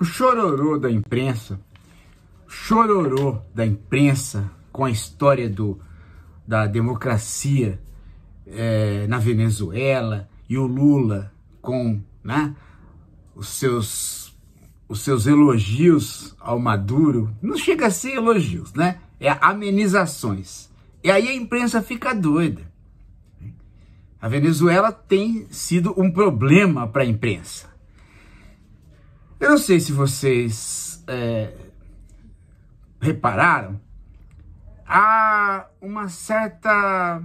O chororô da imprensa, chororô da imprensa com a história do, da democracia é, na Venezuela e o Lula com né, os, seus, os seus elogios ao Maduro. Não chega a ser elogios, né? É amenizações. E aí a imprensa fica doida. A Venezuela tem sido um problema para a imprensa. Eu não sei se vocês é, repararam, há uma certa.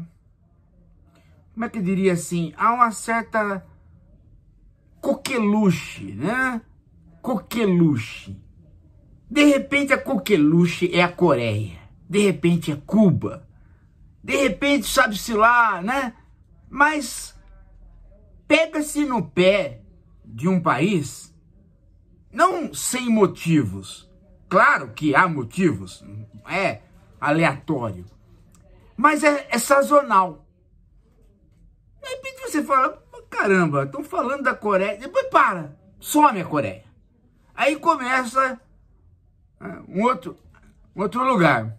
Como é que eu diria assim? Há uma certa coqueluche, né? Coqueluche. De repente a coqueluche é a Coreia, de repente é Cuba, de repente sabe-se lá, né? Mas pega-se no pé de um país não sem motivos. Claro que há motivos, é aleatório. Mas é, é sazonal. De repente você fala, caramba, estão falando da Coreia. Depois para, some a Coreia. Aí começa né, um outro, um outro lugar.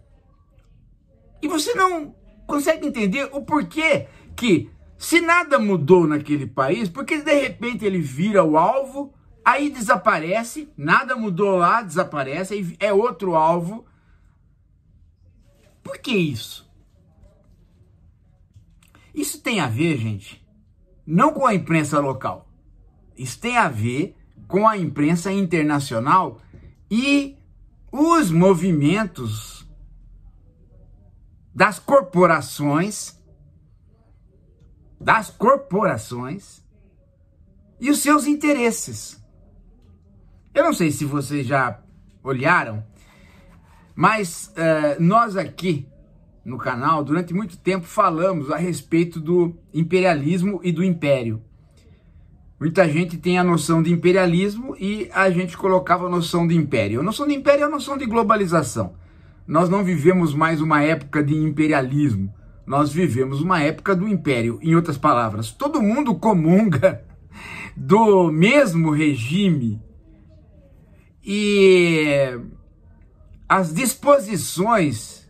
E você não consegue entender o porquê que, se nada mudou naquele país, porque de repente ele vira o alvo Aí desaparece, nada mudou lá, desaparece, aí é outro alvo. Por que isso? Isso tem a ver, gente, não com a imprensa local. Isso tem a ver com a imprensa internacional e os movimentos das corporações, das corporações e os seus interesses. Eu não sei se vocês já olharam, mas uh, nós aqui no canal, durante muito tempo, falamos a respeito do imperialismo e do império. Muita gente tem a noção de imperialismo e a gente colocava a noção de império. A noção de império é a noção de globalização. Nós não vivemos mais uma época de imperialismo. Nós vivemos uma época do império. Em outras palavras, todo mundo comunga do mesmo regime e as disposições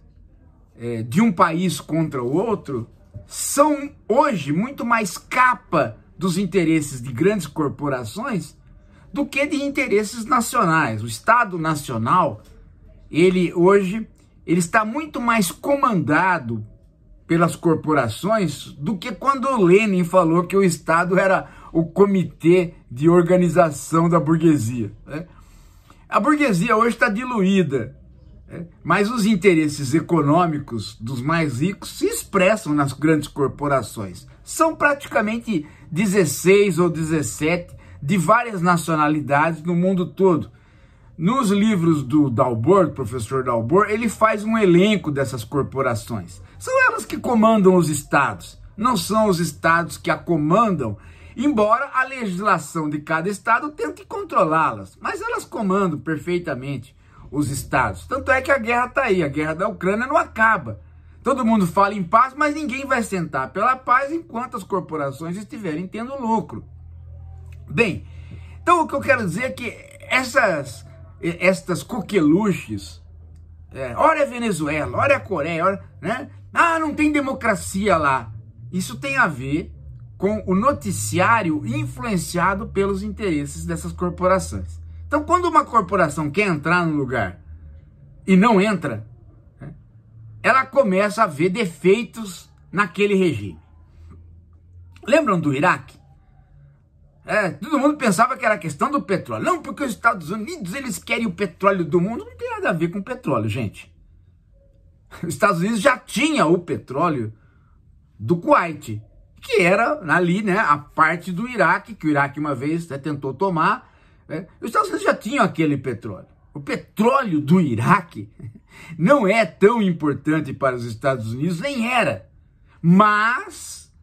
é, de um país contra o outro são hoje muito mais capa dos interesses de grandes corporações do que de interesses nacionais. O Estado Nacional, ele hoje, ele está muito mais comandado pelas corporações do que quando Lenin falou que o Estado era o comitê de organização da burguesia. Né? A burguesia hoje está diluída, né? mas os interesses econômicos dos mais ricos se expressam nas grandes corporações. São praticamente 16 ou 17 de várias nacionalidades no mundo todo. Nos livros do Dalbor, do professor Dalbor, ele faz um elenco dessas corporações. São elas que comandam os estados, não são os estados que a comandam Embora a legislação de cada estado tente controlá-las, mas elas comandam perfeitamente os estados. Tanto é que a guerra está aí, a guerra da Ucrânia não acaba. Todo mundo fala em paz, mas ninguém vai sentar pela paz enquanto as corporações estiverem tendo lucro. Bem, então o que eu quero dizer é que essas estas coqueluches, é, olha a Venezuela, olha a Coreia, olha, né? Ah, não tem democracia lá. Isso tem a ver com o noticiário influenciado pelos interesses dessas corporações. Então, quando uma corporação quer entrar no lugar e não entra, né, ela começa a ver defeitos naquele regime. Lembram do Iraque? É, todo mundo pensava que era questão do petróleo. Não, porque os Estados Unidos eles querem o petróleo do mundo. Não tem nada a ver com petróleo, gente. Os Estados Unidos já tinha o petróleo do Kuwait que era ali né, a parte do Iraque, que o Iraque uma vez né, tentou tomar. Né? Os Estados Unidos já tinham aquele petróleo. O petróleo do Iraque não é tão importante para os Estados Unidos, nem era. Mas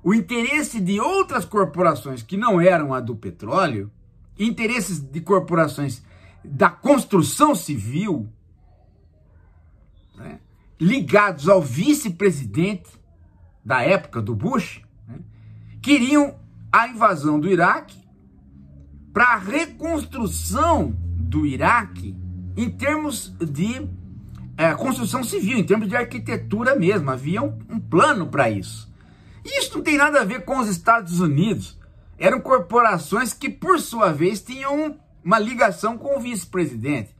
o interesse de outras corporações que não eram a do petróleo, interesses de corporações da construção civil, né, ligados ao vice-presidente da época do Bush, queriam a invasão do Iraque para a reconstrução do Iraque em termos de é, construção civil, em termos de arquitetura mesmo. Havia um, um plano para isso. E isso não tem nada a ver com os Estados Unidos. Eram corporações que, por sua vez, tinham uma ligação com o vice-presidente.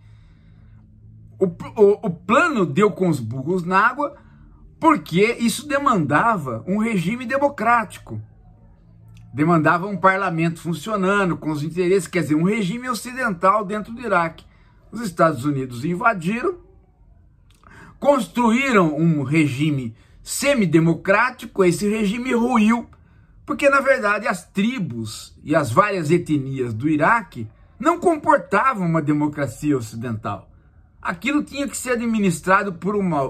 O, o, o, plano deu com os burros na água porque isso demandava um regime democrático demandava um parlamento funcionando com os interesses, quer dizer, um regime ocidental dentro do Iraque. Os Estados Unidos invadiram, construíram um regime semidemocrático, esse regime ruiu, porque na verdade as tribos e as várias etnias do Iraque não comportavam uma democracia ocidental. Aquilo tinha que ser administrado por uma,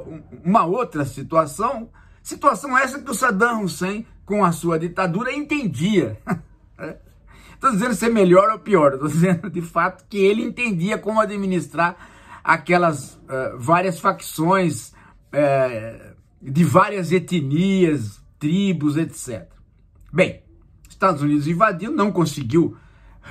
uma outra situação Situação essa que o Saddam Hussein, com a sua ditadura, entendia. Estou é. dizendo ser melhor ou pior, estou dizendo de fato que ele entendia como administrar aquelas uh, várias facções uh, de várias etnias, tribos, etc. Bem, Estados Unidos invadiu, não conseguiu.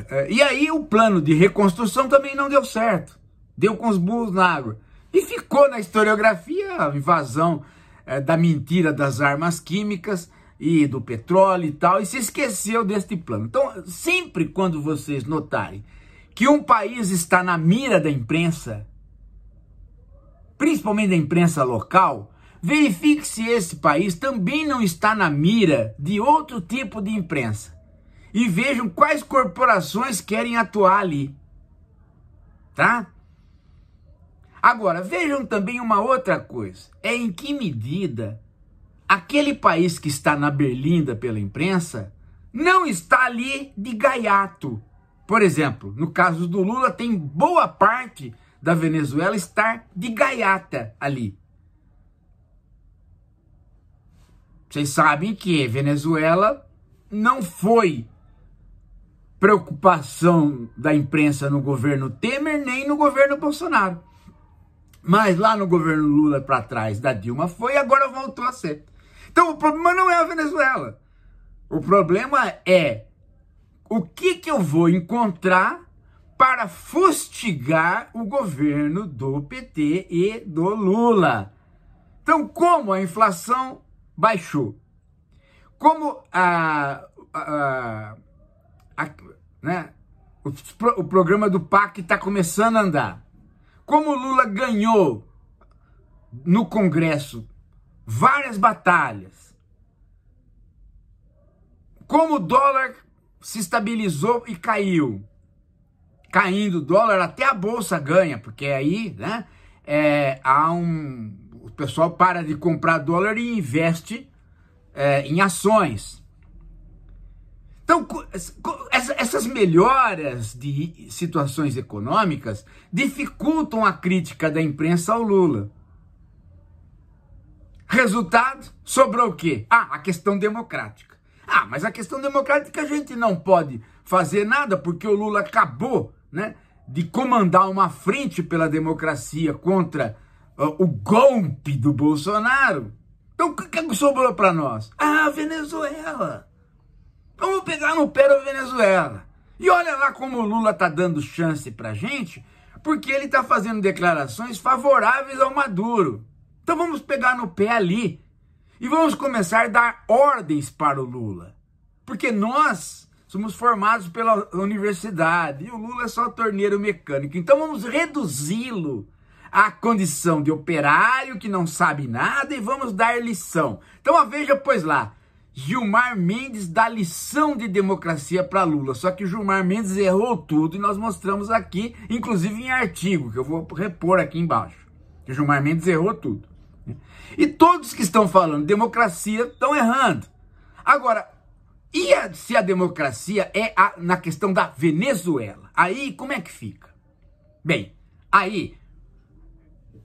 Uh, e aí o plano de reconstrução também não deu certo. Deu com os burros na água. E ficou na historiografia a invasão é, da mentira das armas químicas e do petróleo e tal, e se esqueceu deste plano. Então, sempre quando vocês notarem que um país está na mira da imprensa, principalmente da imprensa local, verifique se esse país também não está na mira de outro tipo de imprensa. E vejam quais corporações querem atuar ali. Tá? Agora, vejam também uma outra coisa: é em que medida aquele país que está na berlinda pela imprensa não está ali de gaiato. Por exemplo, no caso do Lula, tem boa parte da Venezuela estar de gaiata ali. Vocês sabem que Venezuela não foi preocupação da imprensa no governo Temer nem no governo Bolsonaro. Mas lá no governo Lula para trás da Dilma foi e agora voltou a ser. Então o problema não é a Venezuela. O problema é o que, que eu vou encontrar para fustigar o governo do PT e do Lula. Então, como a inflação baixou, como a, a, a, né, o, o programa do PAC está começando a andar, como Lula ganhou no Congresso várias batalhas, como o dólar se estabilizou e caiu, caindo o dólar, até a bolsa ganha, porque aí né, é, há um, o pessoal para de comprar dólar e investe é, em ações. Então, essas melhoras de situações econômicas dificultam a crítica da imprensa ao Lula. Resultado, sobrou o quê? Ah, a questão democrática. Ah, mas a questão democrática a gente não pode fazer nada porque o Lula acabou, né, de comandar uma frente pela democracia contra uh, o golpe do Bolsonaro. Então, o que, que sobrou para nós? Ah, Venezuela. Vamos pegar no pé da Venezuela. E olha lá como o Lula está dando chance para gente, porque ele está fazendo declarações favoráveis ao Maduro. Então vamos pegar no pé ali e vamos começar a dar ordens para o Lula. Porque nós somos formados pela universidade e o Lula é só torneiro mecânico. Então vamos reduzi-lo à condição de operário que não sabe nada e vamos dar lição. Então a veja, pois lá, Gilmar Mendes dá lição de democracia para Lula. Só que Gilmar Mendes errou tudo e nós mostramos aqui, inclusive em artigo, que eu vou repor aqui embaixo. Que Gilmar Mendes errou tudo. Né? E todos que estão falando democracia estão errando. Agora, e a, se a democracia é a, na questão da Venezuela? Aí como é que fica? Bem, aí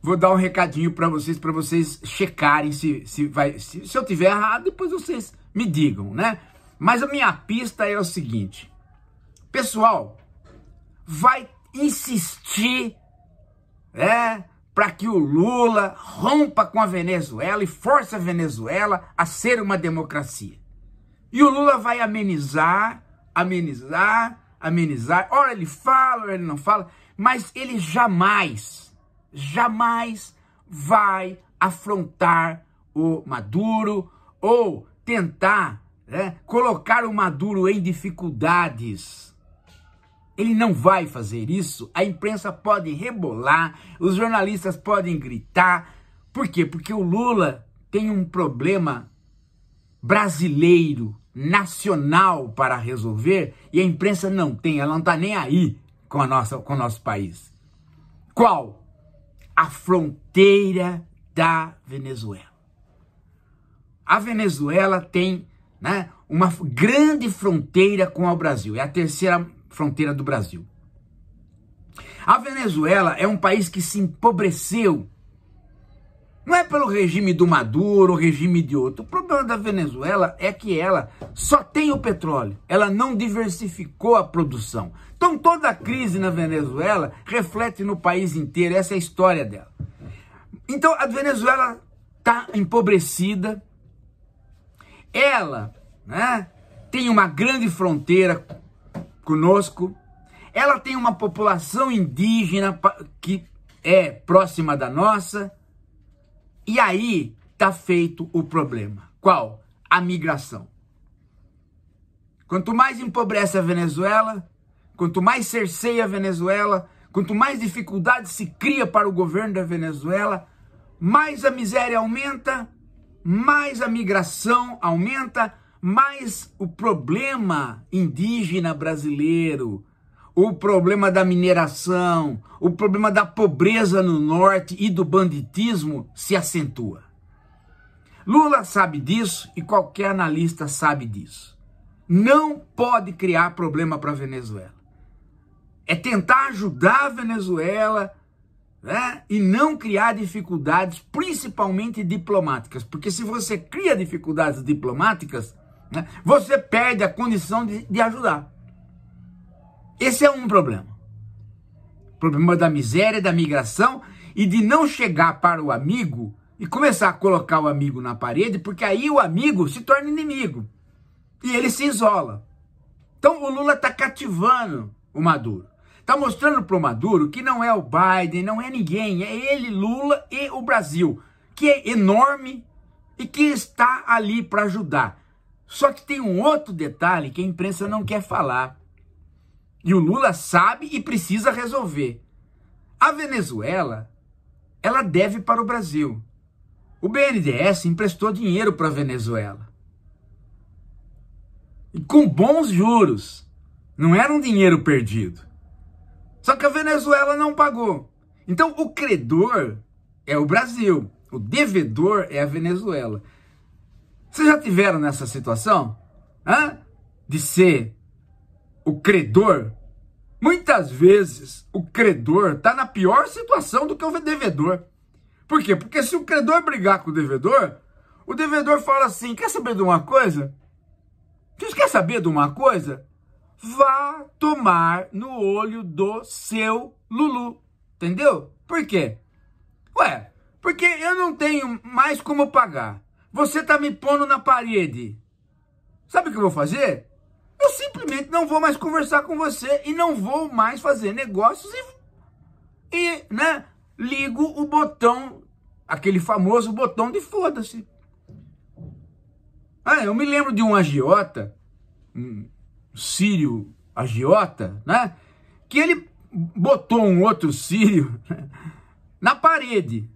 vou dar um recadinho para vocês, para vocês checarem se, se vai. Se, se eu tiver errado, depois vocês me digam, né? Mas a minha pista é o seguinte: pessoal, vai insistir, né? Para que o Lula rompa com a Venezuela e force a Venezuela a ser uma democracia. E o Lula vai amenizar, amenizar, amenizar. Ora ele fala, ora ele não fala, mas ele jamais, jamais vai afrontar o Maduro ou tentar né, colocar o Maduro em dificuldades. Ele não vai fazer isso. A imprensa pode rebolar, os jornalistas podem gritar. Por quê? Porque o Lula tem um problema brasileiro, nacional para resolver e a imprensa não tem, ela não está nem aí com, a nossa, com o nosso país. Qual? A fronteira da Venezuela a Venezuela tem né, uma grande fronteira com o Brasil, é a terceira fronteira do Brasil. A Venezuela é um país que se empobreceu. Não é pelo regime do Maduro, o regime de outro. O problema da Venezuela é que ela só tem o petróleo. Ela não diversificou a produção. Então toda a crise na Venezuela reflete no país inteiro. Essa é a história dela. Então a Venezuela está empobrecida, ela né, tem uma grande fronteira conosco, ela tem uma população indígena que é próxima da nossa, e aí está feito o problema. Qual? A migração. Quanto mais empobrece a Venezuela, quanto mais cerceia a Venezuela, quanto mais dificuldade se cria para o governo da Venezuela, mais a miséria aumenta, mais a migração aumenta, mais o problema indígena brasileiro, o problema da mineração, o problema da pobreza no norte e do banditismo se acentua. Lula sabe disso e qualquer analista sabe disso. Não pode criar problema para a Venezuela. É tentar ajudar a Venezuela né? e não criar dificuldades, principalmente diplomáticas. Porque se você cria dificuldades diplomáticas, né? você perde a condição de, de ajudar. Esse é um problema. O problema da miséria, da migração e de não chegar para o amigo e começar a colocar o amigo na parede, porque aí o amigo se torna inimigo e ele se isola. Então o Lula está cativando o Maduro. Está mostrando para o Maduro que não é o Biden, não é ninguém, é ele, Lula e o Brasil, que é enorme e que está ali para ajudar. Só que tem um outro detalhe que a imprensa não quer falar. E o Lula sabe e precisa resolver. A Venezuela, ela deve para o Brasil. O BNDES emprestou dinheiro para a Venezuela. E com bons juros. Não era um dinheiro perdido. Só que a Venezuela não pagou. Então o credor é o Brasil, o devedor é a Venezuela. Vocês já tiveram nessa situação? Hã? De ser o credor? Muitas vezes o credor está na pior situação do que o devedor. Por quê? Porque se o credor brigar com o devedor, o devedor fala assim: quer saber de uma coisa? Vocês querem saber de uma coisa? vá tomar no olho do seu Lulu. Entendeu? Por quê? Ué, porque eu não tenho mais como pagar. Você tá me pondo na parede. Sabe o que eu vou fazer? Eu simplesmente não vou mais conversar com você e não vou mais fazer negócios e, e né, ligo o botão, aquele famoso botão de foda-se. Ah, eu me lembro de um agiota, hum, sírio agiota, né? Que ele botou um outro sírio na parede.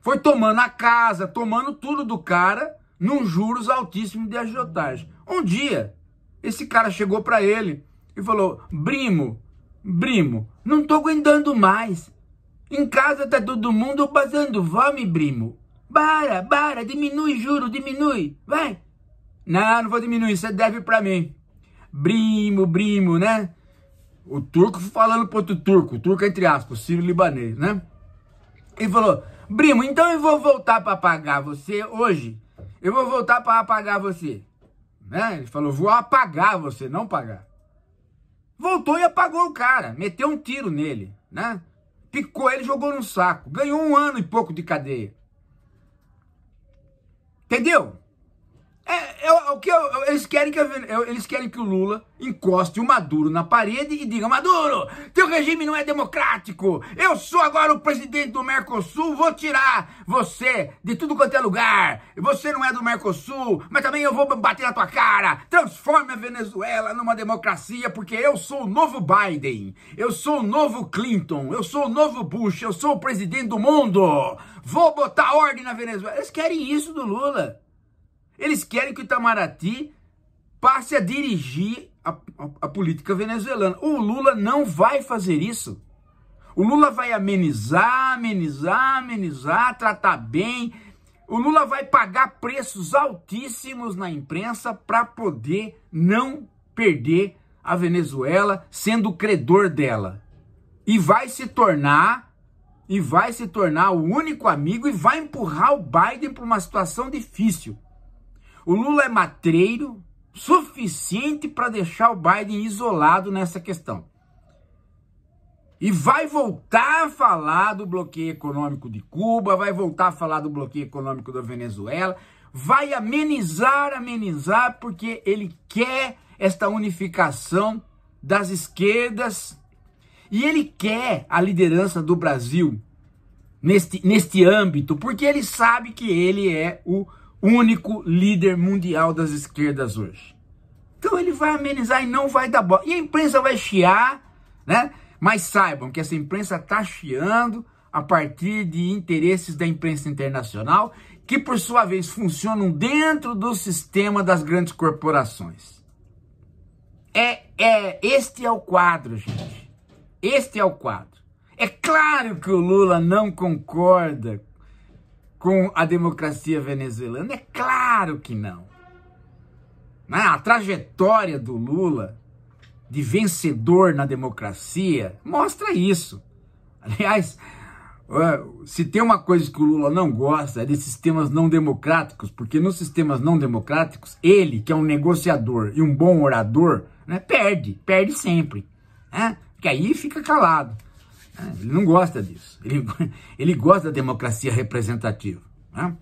Foi tomando a casa, tomando tudo do cara, num juros altíssimo de agiotagem. Um dia, esse cara chegou para ele e falou: Brimo, Brimo, não tô aguentando mais. Em casa tá todo mundo passando fome, Brimo. Para, para, diminui juro, diminui. Vai. Não, não vou diminuir, você deve para mim brimo, brimo, né? O turco falando pro outro turco, turco entre aspas, sírio-libanês, né? E falou, brimo, então eu vou voltar para pagar você hoje. Eu vou voltar para apagar você. Né? Ele falou, vou apagar você, não pagar. Voltou e apagou o cara, meteu um tiro nele, né? Picou ele, jogou no saco. Ganhou um ano e pouco de cadeia. Entendeu? É, é, é, o que eu, eles querem que eu, eles querem que o Lula encoste o Maduro na parede e diga: Maduro, teu regime não é democrático. Eu sou agora o presidente do Mercosul, vou tirar você de tudo quanto é lugar. Você não é do Mercosul, mas também eu vou bater na tua cara. Transforme a Venezuela numa democracia, porque eu sou o novo Biden, eu sou o novo Clinton, eu sou o novo Bush, eu sou o presidente do mundo. Vou botar ordem na Venezuela. Eles querem isso do Lula. Eles querem que o Itamaraty passe a dirigir a, a, a política venezuelana. O Lula não vai fazer isso. O Lula vai amenizar, amenizar, amenizar, tratar bem. O Lula vai pagar preços altíssimos na imprensa para poder não perder a Venezuela sendo credor dela. E vai se tornar e vai se tornar o único amigo e vai empurrar o Biden para uma situação difícil. O Lula é matreiro suficiente para deixar o Biden isolado nessa questão. E vai voltar a falar do bloqueio econômico de Cuba, vai voltar a falar do bloqueio econômico da Venezuela, vai amenizar, amenizar, porque ele quer esta unificação das esquerdas e ele quer a liderança do Brasil neste, neste âmbito, porque ele sabe que ele é o único líder mundial das esquerdas hoje. Então ele vai amenizar e não vai dar bola. E a imprensa vai chiar, né? Mas saibam que essa imprensa está chiando a partir de interesses da imprensa internacional, que por sua vez funcionam dentro do sistema das grandes corporações. É, é este é o quadro, gente. Este é o quadro. É claro que o Lula não concorda com a democracia venezuelana? É claro que não. Né? A trajetória do Lula de vencedor na democracia mostra isso. Aliás, se tem uma coisa que o Lula não gosta é de sistemas não democráticos, porque nos sistemas não democráticos, ele, que é um negociador e um bom orador, né, perde, perde sempre. Né? Porque aí fica calado. Ele não gosta disso. Ele, ele gosta da democracia representativa. Né?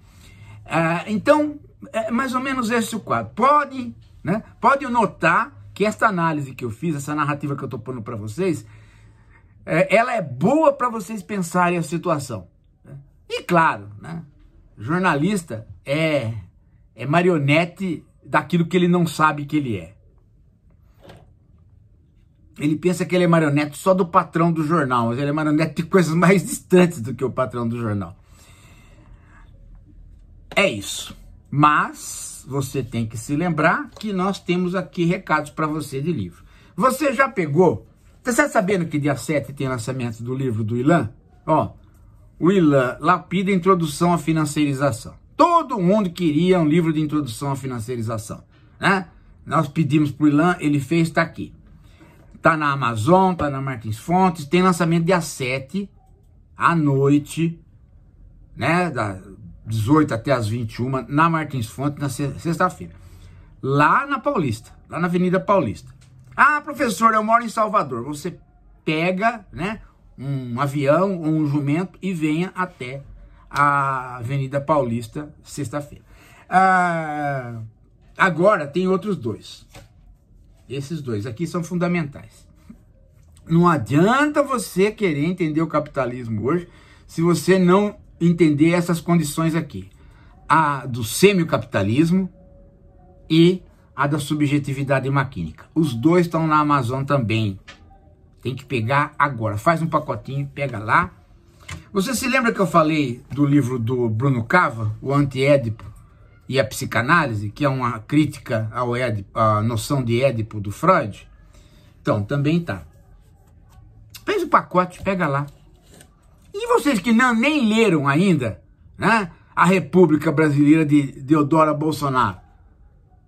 É, então, é mais ou menos esse o quadro. Pode, né? Pode notar que esta análise que eu fiz, essa narrativa que eu estou pondo para vocês, é, ela é boa para vocês pensarem a situação. Né? E claro, né? jornalista é, é marionete daquilo que ele não sabe que ele é ele pensa que ele é marionete só do patrão do jornal, mas ele é marionete de coisas mais distantes do que o patrão do jornal. É isso. Mas você tem que se lembrar que nós temos aqui recados para você de livro. Você já pegou? Você está sabendo que dia 7 tem lançamento do livro do Ilan? Ó, o Ilan lapida Introdução à financiarização. Todo mundo queria um livro de introdução à financiarização, né? Nós pedimos para o Ilan, ele fez, está aqui. Tá na Amazon, tá na Martins Fontes, tem lançamento dia 7 à noite, né, da 18 até as 21 na Martins Fontes na sexta-feira. Lá na Paulista, lá na Avenida Paulista. Ah, professor, eu moro em Salvador. Você pega, né, um avião ou um jumento e venha até a Avenida Paulista sexta-feira. Ah, agora tem outros dois. Esses dois aqui são fundamentais. Não adianta você querer entender o capitalismo hoje se você não entender essas condições aqui. A do semi-capitalismo e a da subjetividade maquínica. Os dois estão na Amazon também. Tem que pegar agora. Faz um pacotinho, pega lá. Você se lembra que eu falei do livro do Bruno Cava, O Antiédipo? e a psicanálise, que é uma crítica ao Édipo, à noção de Édipo do Freud, então também tá. Fez o pacote, pega lá. E vocês que não, nem leram ainda, né? A República Brasileira de Deodora Bolsonaro.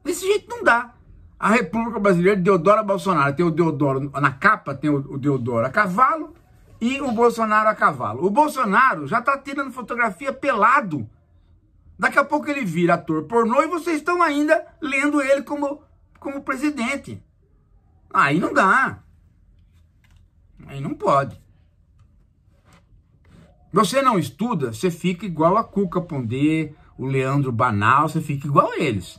Desse jeito não dá. A República Brasileira de Deodora Bolsonaro. Tem o Deodoro na capa, tem o Deodoro a cavalo e o Bolsonaro a cavalo. O Bolsonaro já está tirando fotografia pelado Daqui a pouco ele vira ator pornô e vocês estão ainda lendo ele como, como presidente. Aí não dá. Aí não pode. Você não estuda, você fica igual a Cuca Ponder, o Leandro Banal, você fica igual a eles.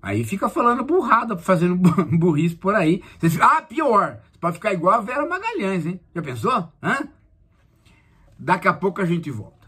Aí fica falando burrada, fazendo burrice por aí. Você fica, ah, pior, você pode ficar igual a Vera Magalhães, hein? Já pensou? Hã? Daqui a pouco a gente volta.